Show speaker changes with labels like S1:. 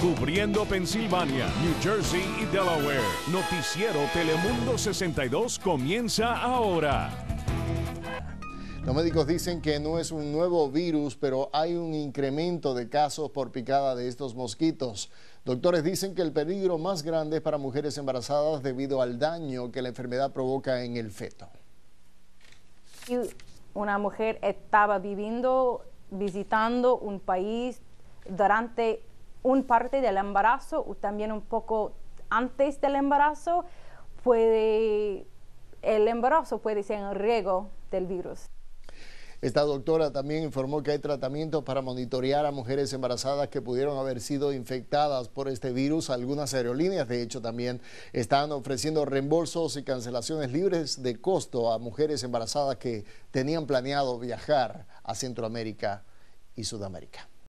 S1: Cubriendo Pensilvania, New Jersey y Delaware. Noticiero Telemundo 62 comienza ahora.
S2: Los médicos dicen que no es un nuevo virus, pero hay un incremento de casos por picada de estos mosquitos. Doctores dicen que el peligro más grande es para mujeres embarazadas debido al daño que la enfermedad provoca en el feto.
S3: Una mujer estaba viviendo, visitando un país durante un parte del embarazo o también un poco antes del embarazo, puede, el embarazo puede ser un riego del virus.
S2: Esta doctora también informó que hay tratamientos para monitorear a mujeres embarazadas que pudieron haber sido infectadas por este virus. Algunas aerolíneas, de hecho, también están ofreciendo reembolsos y cancelaciones libres de costo a mujeres embarazadas que tenían planeado viajar a Centroamérica y Sudamérica.